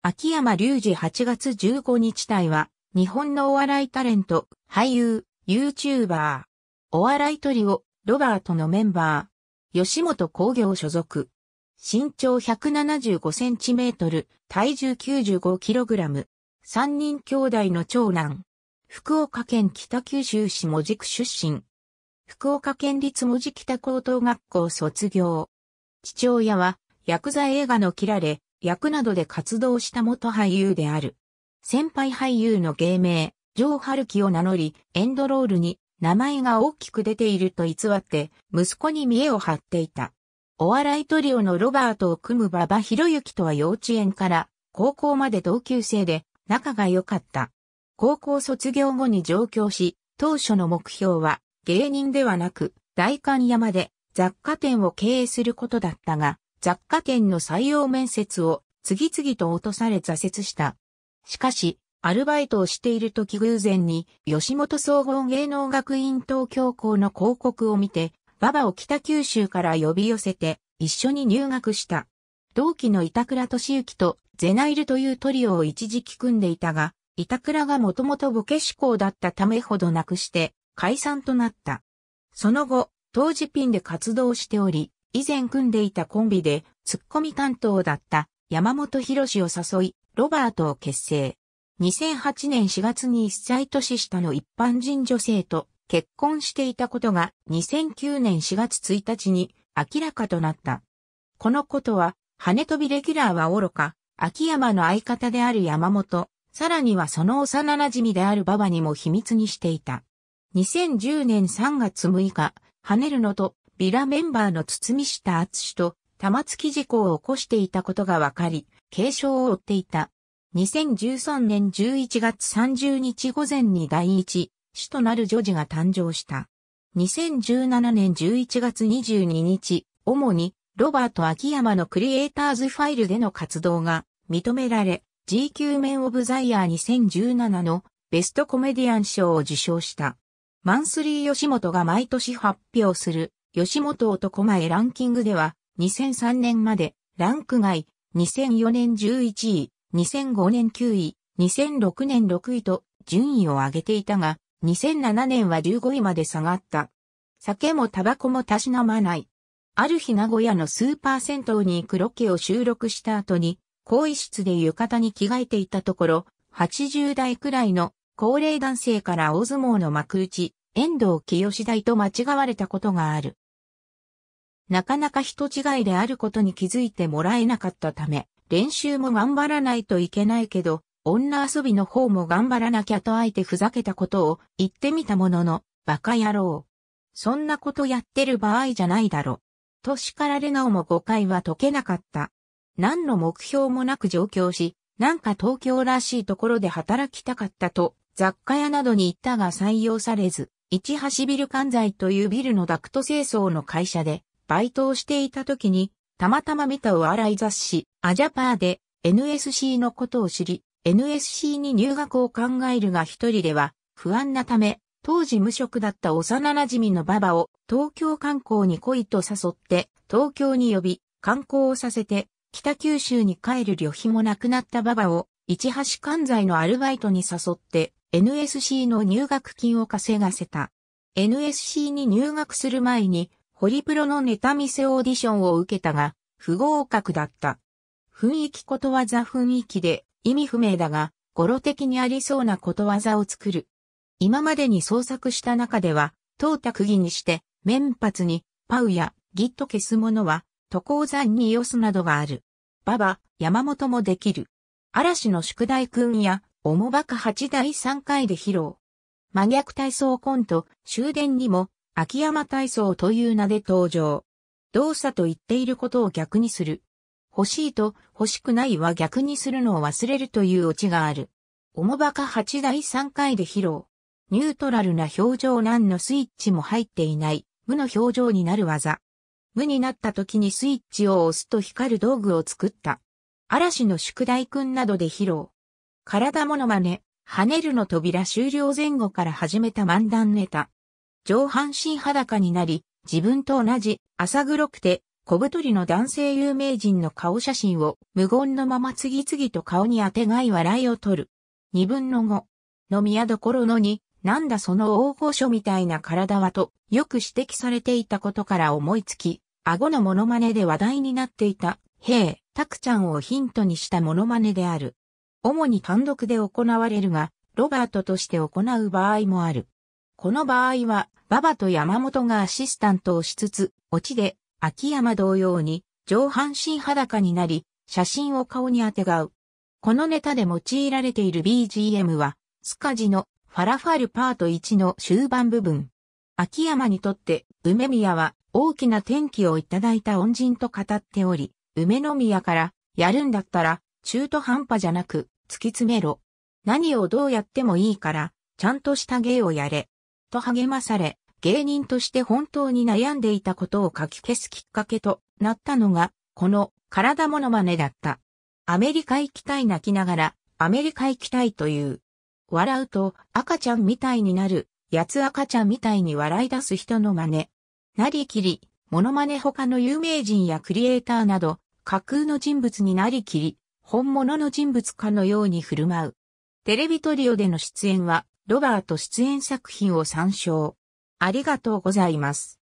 秋山隆二8月15日隊は、日本のお笑いタレント、俳優、YouTuber。お笑いトリオ、ロバートのメンバー。吉本工業所属。身長175センチメートル、体重95キログラム。三人兄弟の長男。福岡県北九州市文字区出身。福岡県立文字北高等学校卒業。父親は、薬剤映画の切られ、役などで活動した元俳優である。先輩俳優の芸名、ジョー・ハルキを名乗り、エンドロールに名前が大きく出ていると偽って、息子に見栄を張っていた。お笑いトリオのロバートを組む馬場博之とは幼稚園から高校まで同級生で仲が良かった。高校卒業後に上京し、当初の目標は芸人ではなく、大観山で雑貨店を経営することだったが、雑貨店の採用面接を次々と落とされ挫折した。しかし、アルバイトをしている時偶然に、吉本総合芸能学院東京校の広告を見て、馬場を北九州から呼び寄せて、一緒に入学した。同期の板倉敏之とゼナイルというトリオを一時期組んでいたが、板倉がもともとボケ志向だったためほどなくして、解散となった。その後、当時ピンで活動しており、以前組んでいたコンビで、ツッコミ担当だった山本博士を誘い、ロバートを結成。2008年4月に1歳年下の一般人女性と結婚していたことが2009年4月1日に明らかとなった。このことは、跳ね飛びレギュラーは愚か、秋山の相方である山本、さらにはその幼馴染である馬場にも秘密にしていた。2010年3月6日、跳ねるのとビラメンバーの堤下敦と玉突き事故を起こしていたことが分かり、軽傷を負っていた。2013年11月30日午前に第一、死となる女児が誕生した。2017年11月22日、主にロバート秋山のクリエイターズファイルでの活動が認められ、GQ メンオブザイヤー2017のベストコメディアン賞を受賞した。マンスリー吉本が毎年発表する吉本男前ランキングでは、2003年まで、ランク外、2004年11位、2005年9位、2006年6位と順位を上げていたが、2007年は15位まで下がった。酒もタバコもたしなまない。ある日名古屋のスーパー銭湯に行くロケを収録した後に、更衣室で浴衣に着替えていたところ、80代くらいの高齢男性から大相撲の幕内、遠藤清大と間違われたことがある。なかなか人違いであることに気づいてもらえなかったため、練習も頑張らないといけないけど、女遊びの方も頑張らなきゃとあえてふざけたことを言ってみたものの、バカ野郎。そんなことやってる場合じゃないだろ。と叱られなおも誤解は解けなかった。何の目標もなく上京し、なんか東京らしいところで働きたかったと、雑貨屋などに行ったが採用されず、一橋ビル関西というビルのダクト清掃の会社でバイトをしていた時に、たまたま見たお笑い雑誌、アジャパーで NSC のことを知り、NSC に入学を考えるが一人では不安なため、当時無職だった幼馴染のババを東京観光に来いと誘って東京に呼び観光をさせて北九州に帰る旅費もなくなったババを一橋関西のアルバイトに誘って NSC の入学金を稼がせた。NSC に入学する前に、ホリプロのネタ見せオーディションを受けたが、不合格だった。雰囲気ことわざ雰囲気で、意味不明だが、語呂的にありそうなことわざを作る。今までに創作した中では、当卓技にして、面髪に、パウや、ギッと消すものは、渡航山によすなどがある。ババ、山本もできる。嵐の宿題くんや、おもばか八第三回で披露。真逆体操コント、終電にも、秋山体操という名で登場。動作と言っていることを逆にする。欲しいと欲しくないは逆にするのを忘れるというオチがある。おもばか八第三回で披露。ニュートラルな表情何のスイッチも入っていない、無の表情になる技。無になった時にスイッチを押すと光る道具を作った。嵐の宿題くんなどで披露。体ものまね、跳ねるの扉終了前後から始めた漫談ネタ。上半身裸になり、自分と同じ浅黒くて小太りの男性有名人の顔写真を無言のまま次々と顔に当てがい笑いを取る。二分の五の宮どころのに、なんだその大御所みたいな体はとよく指摘されていたことから思いつき、顎のモノマネで話題になっていた、へえ、たくちゃんをヒントにしたモノマネである。主に単独で行われるが、ロバートとして行う場合もある。この場合は、馬場と山本がアシスタントをしつつ、オチで、秋山同様に、上半身裸になり、写真を顔にあてがう。このネタで用いられている BGM は、スカジのファラファルパート1の終盤部分。秋山にとって、梅宮は大きな転機をいただいた恩人と語っており、梅宮から、やるんだったら、中途半端じゃなく、突き詰めろ。何をどうやってもいいから、ちゃんとした芸をやれ。と励まされ、芸人として本当に悩んでいたことを書き消すきっかけとなったのが、この体モノマネだった。アメリカ行きたい泣きながら、アメリカ行きたいという。笑うと赤ちゃんみたいになる、やつ赤ちゃんみたいに笑い出す人の真似。なりきり、モノマネ他の有名人やクリエイターなど、架空の人物になりきり、本物の人物かのように振る舞う。テレビトリオでの出演は、ロバート出演作品を参照。ありがとうございます。